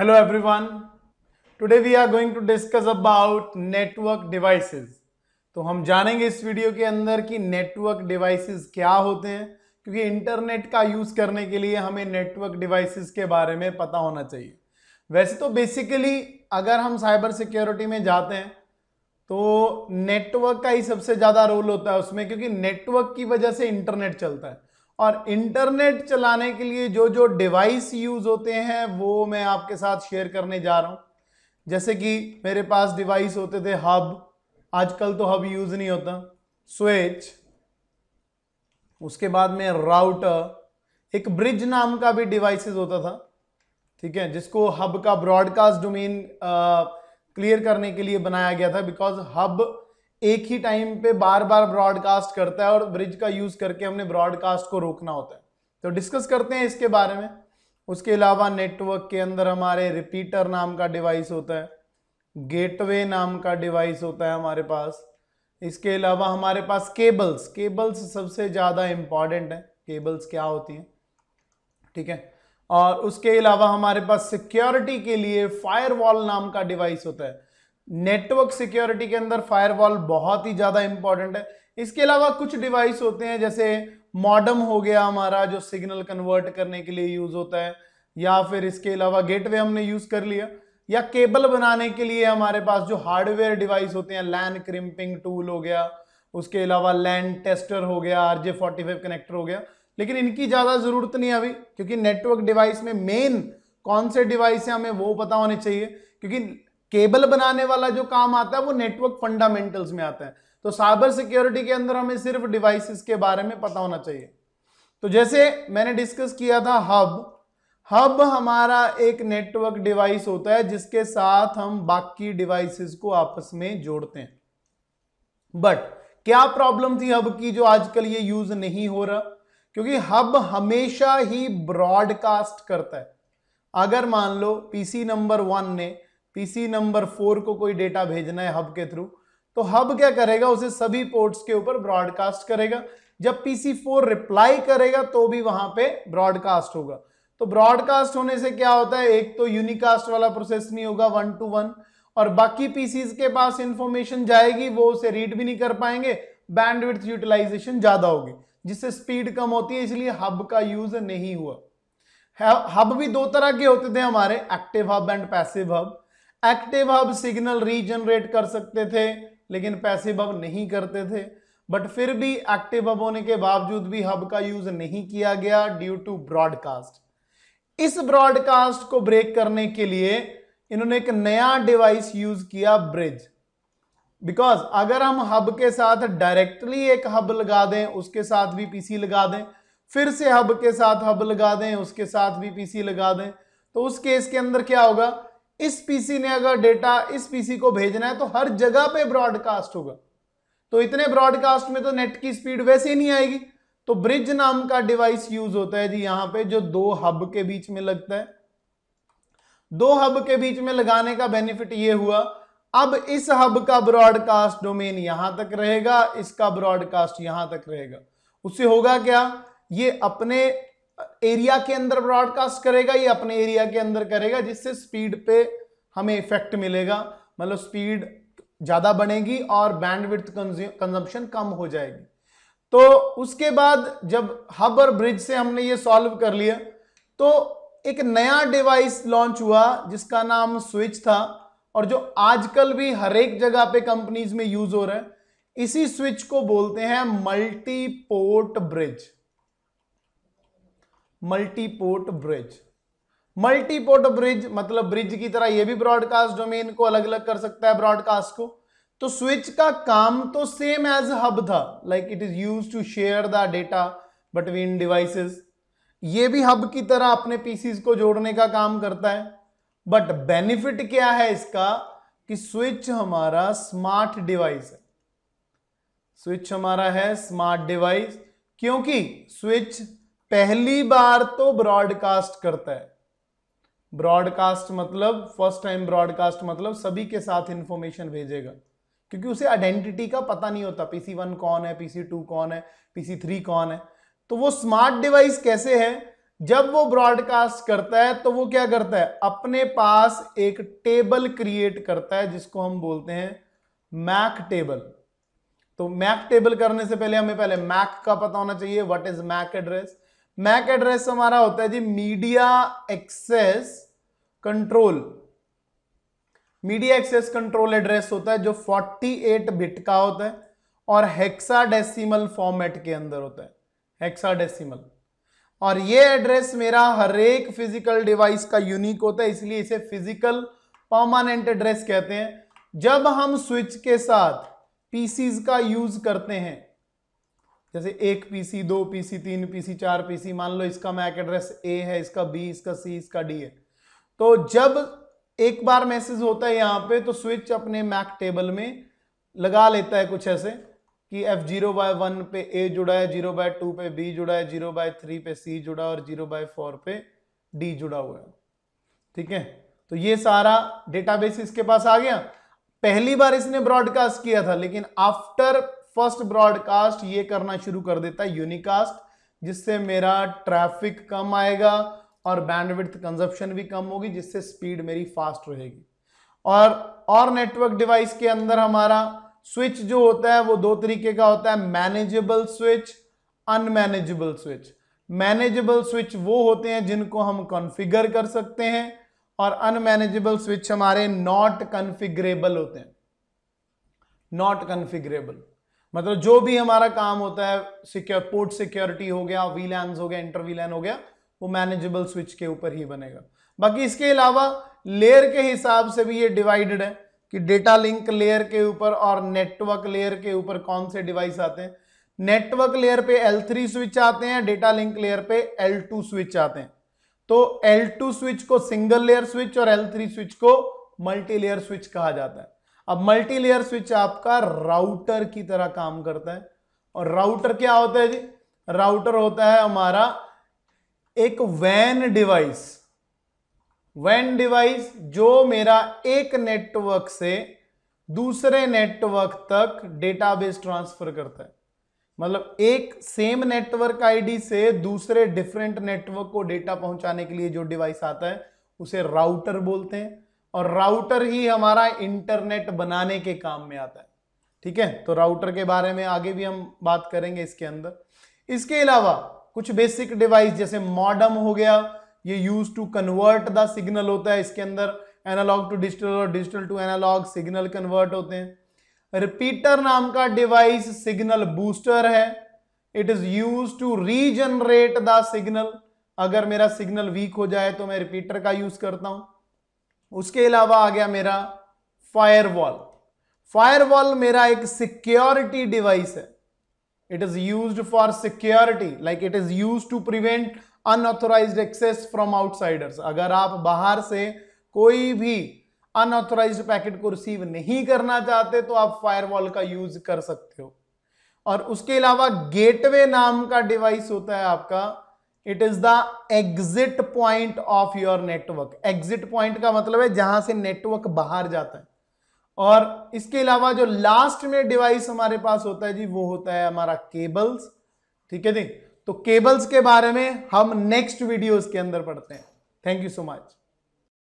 hello everyone today we are going to discuss about network devices तो हम जानेंगे इस वीडियो के अंदर कि नेटवर्क डिवाइसेस क्या होते हैं क्योंकि इंटरनेट का यूज़ करने के लिए हमें नेटवर्क डिवाइसेस के बारे में पता होना चाहिए वैसे तो बेसिकली अगर हम साइबर सिक्योरिटी में जाते हैं तो नेटवर्क का ही सबसे ज़्यादा रोल होता है उसमें क्योंकि नेटवर्क की वजह से इंटरनेट चलता है और इंटरनेट चलाने के लिए जो जो डिवाइस यूज़ होते हैं वो मैं आपके साथ शेयर करने जा रहा हूं जैसे कि मेरे पास डिवाइस होते थे हब आजकल तो हब यूज़ नहीं होता स्विच उसके बाद में राउटर एक ब्रिज नाम का भी डिवाइसेस होता था ठीक है जिसको हब का ब्रॉडकास्ट डोमेन क्लियर करने के लिए बनाया गया था बिकॉज हब एक ही टाइम पे बार बार ब्रॉडकास्ट करता है और ब्रिज का यूज करके हमने ब्रॉडकास्ट को रोकना होता है तो डिस्कस करते हैं इसके बारे में उसके अलावा नेटवर्क के अंदर हमारे रिपीटर नाम का डिवाइस होता है गेटवे नाम का डिवाइस होता है हमारे पास इसके अलावा हमारे पास केबल्स केबल्स सबसे ज़्यादा इम्पॉर्टेंट है केबल्स क्या होती हैं ठीक है और उसके अलावा हमारे पास सिक्योरिटी के लिए फायरवॉल नाम का डिवाइस होता है नेटवर्क सिक्योरिटी के अंदर फायरवॉल बहुत ही ज़्यादा इंपॉर्टेंट है इसके अलावा कुछ डिवाइस होते हैं जैसे मॉडम हो गया हमारा जो सिग्नल कन्वर्ट करने के लिए यूज़ होता है या फिर इसके अलावा गेटवे हमने यूज़ कर लिया या केबल बनाने के लिए हमारे पास जो हार्डवेयर डिवाइस होते हैं लैन क्रिम्पिंग टूल हो गया उसके अलावा लैन टेस्टर हो गया R J forty five connector हो गया लेकिन इनकी ज़्यादा ज़रूरत नहीं अभी क्योंकि नेटवर्क डिवाइस में मेन कौन से डिवाइस है हमें वो पता होने चाहिए क्योंकि केबल बनाने वाला जो काम आता है वो नेटवर्क फंडामेंटल्स में आता है तो साइबर सिक्योरिटी के अंदर हमें सिर्फ डिवाइसेस के बारे में पता होना चाहिए तो जैसे मैंने डिस्कस किया था हब हब हमारा एक नेटवर्क डिवाइस होता है जिसके साथ हम बाकी डिवाइसेस को आपस में जोड़ते हैं बट क्या प्रॉब्लम थी हब की जो आजकल ये यूज नहीं हो रहा क्योंकि हब हमेशा ही ब्रॉडकास्ट करता है अगर मान लो पीसी नंबर वन ने पीसी नंबर फोर को कोई डेटा भेजना है हब के थ्रू तो हब क्या करेगा उसे सभी पोर्ट्स के ऊपर ब्रॉडकास्ट करेगा जब पीसी फोर रिप्लाई करेगा तो भी वहां पे ब्रॉडकास्ट होगा तो ब्रॉडकास्ट होने से क्या होता है एक तो यूनिकास्ट वाला प्रोसेस नहीं होगा वन टू वन और बाकी पीसीज के पास इंफॉर्मेशन जाएगी वो उसे रीड भी नहीं कर पाएंगे बैंडविड्थ यूटिलाइजेशन ज्यादा होगी जिससे स्पीड कम होती है इसलिए हब का यूज नहीं हुआ हब भी दो तरह के होते थे हमारे active hub and passive hub active hub signal regenerate कर सकते थे लेकिन पैसिव हब नहीं करते थे बट फिर भी एक्टिव हब होने के बावजूद भी हब का यूज नहीं किया गया ड्यू टू ब्रॉडकास्ट इस ब्रॉडकास्ट को ब्रेक करने के लिए इन्होंने एक नया डिवाइस यूज किया ब्रिज बिकॉज अगर हम हब के साथ डायरेक्टली एक हब लगा दें उसके साथ भी पीसी लगा दें फिर से हब के साथ हब लगा दें उसके साथ भी पीसी लगा दें तो उस केस के अंदर क्या होगा इस पीसी ने अगर डेटा इस पीसी को भेजना है तो हर जगह पे ब्रॉडकास्ट होगा तो इतने ब्रॉडकास्ट में तो नेट की स्पीड वैसे ही नहीं आएगी तो ब्रिज नाम का डिवाइस यूज होता है जी यहां पे जो दो हब के बीच में लगता है दो हब के बीच में लगाने का बेनिफिट ये हुआ अब इस हब का ब्रॉडकास्ट डोमेन यहां तक रहेगा इसका ब्रॉडकास्ट यहां तक रहेगा उससे होगा क्या ये अपने एरिया के अंदर ब्रॉडकास्ट करेगा या अपने एरिया के अंदर करेगा जिससे स्पीड पे हमें इफेक्ट मिलेगा मतलब स्पीड ज़्यादा बनेगी और बैंडविड्थ कंजम्पशन कम हो जाएगी तो उसके बाद जब हब और ब्रिज से हमने ये सॉल्व कर लिया तो एक नया डिवाइस लॉन्च हुआ जिसका नाम स्विच था और जो आजकल भी हर एक जगह पे कंपनीज में यूज हो रहा है इसी स्विच को बोलते हैं multiport bridge multiport bridge multiport bridge मतलब ब्रिज की तरह यह भी ब्रॉडकास्ट डोमेन को अलग अलग कर सकता है ब्रॉडकास्ट को तो स्विच का काम तो सेम एज हब था like it is use to share the data between devices ये भी हब की तरह अपने पीसीज को जोड़ने का काम करता है बट बेनिफिट क्या है इसका कि स्विच हमारा स्मार्ट डिवाइस है स्विच हमारा है स्मार्ट डिवाइस क्योंकि स्विच पहली बार तो ब्रॉडकास्ट करता है ब्रॉडकास्ट मतलब फर्स्ट टाइम ब्रॉडकास्ट मतलब सभी के साथ इंफॉर्मेशन भेजेगा क्योंकि उसे आइडेंटिटी का पता नहीं होता पीसी वन कौन है पीसी टू कौन है पीसी थ्री कौन है तो वो स्मार्ट डिवाइस कैसे है जब वो ब्रॉडकास्ट करता है तो वो क्या करता है अपने पास एक टेबल क्रिएट करता है जिसको हम बोलते हैं मैक टेबल तो मैक टेबल करने से पहले हमें पहले मैक का पता होना चाहिए what is MAC address MAC address हमारा होता है जी media access control media access control address होता है जो 48 बिट का होता है और हेक्साडेसिमल फॉर्मेट के अंदर होता है हेक्साडेसिमल और ये एड्रेस मेरा हर एक फिजिकल डिवाइस का यूनिक होता है इसलिए इसे फिजिकल परमानेंट एड्रेस कहते हैं जब हम स्विच के साथ पीसीज का यूज करते हैं जैसे एक पीसी दो पीसी तीन पीसी चार पीसी मान लो इसका मैक एड्रेस ए है इसका बी इसका सी इसका डी है तो जब एक बार मैसेज होता है यहां पे तो स्विच अपने मैक टेबल में लगा लेता है कुछ ऐसे कि एफ जीरो बाय वन पे ए जुड़ा है जीरो बाय टू पे बी जुड़ा है जीरो बाय थ्री पे सी जुड़ा और जीरो बाय फोर पे डी जुड़ा हुआ है ठीक है तो ये सारा डेटाबेस इसके पास आ गया पहली बार इसने ब्रॉडकास्ट किया था लेकिन आफ्टर फर्स्ट ब्रॉडकास्ट ये करना शुरू कर देता है यूनिकास्ट जिससे मेरा ट्रैफिक कम आएगा और बैंडविड्थ कंजप्शन भी कम होगी जिससे स्पीड मेरी फास्ट रहेगी और और नेटवर्क डिवाइस के अंदर हमारा स्विच जो होता है वो दो तरीके का होता है manageable switch unmanageable switch manageable switch वो होते हैं जिनको हम कॉन्फ़िगर कर सकते हैं और अनमैनेजेबल स्विच हमारे नॉट कन्फिग्रेबल होते हैं नॉट कन्फिग्रेबल मतलब जो भी हमारा काम होता है सिक्योर पोर्ट सिक्योरिटी हो गया वीलैन हो गया इंटर हो गया वो मैनेजेबल स्विच के ऊपर ही बनेगा बाकी इसके अलावा लेयर के हिसाब से भी ये डिवाइडेड है कि डेटा लिंक लेयर के ऊपर और नेटवर्क लेयर के ऊपर कौन से डिवाइस आते हैं नेटवर्क लेयर पे L3 स्विच आते हैं डेटा लिंक लेयर पे L2 स्विच आते हैं तो L2 स्विच को सिंगल लेयर स्विच और L3 स्विच को मल्टी लेयर स्विच कहा जाता है अब मल्टी लेयर स्विच आपका राउटर की तरह काम करता है और राउटर क्या होता है जी राउटर होता है हमारा एक वैन डिवाइस वैन डिवाइस जो मेरा एक नेटवर्क से दूसरे नेटवर्क तक डेटाबेस ट्रांसफर करता है मतलब एक सेम नेटवर्क आईडी से दूसरे डिफरेंट नेटवर्क को डेटा पहुंचाने के लिए जो डिवाइस आता है उसे राउटर बोलते हैं और राउटर ही हमारा इंटरनेट बनाने के काम में आता है ठीक है तो राउटर के बारे में आगे भी हम बात करेंगे इसके अंदर इसके अलावा कुछ बेसिक डिवाइस जैसे मॉडम हो गया ये use to convert the signal होता है इसके अंदर एनालॉग टू डिजिटल और digital to analog signal convert होते हैं रिपीटर नाम का डिवाइस सिग्नल बूस्टर है it is use to regenerate the signal अगर मेरा सिग्नल वीक हो जाए तो मैं रिपीटर का यूज करता हूं उसके अलावा आ गया मेरा फायरवॉल फायरवॉल मेरा एक सिक्योरिटी डिवाइस है it is used for security like it is used to prevent unauthorized access from outsiders अगर आप बाहर से कोई भी अनऑथोराइज पैकेट को रिसीव नहीं करना चाहते तो आप फायरवॉल का यूज कर सकते हो और उसके अलावा गेटवे नाम का डिवाइस होता है आपका it is the exit point of your network exit point का मतलब है जहां से नेटवर्क बाहर जाता है और इसके अलावा जो लास्ट में डिवाइस हमारे पास होता है जी वो होता है हमारा केबल्स ठीक है जी तो केबल्स के बारे में हम नेक्स्ट वीडियोस के अंदर पढ़ते हैं थैंक यू सो मच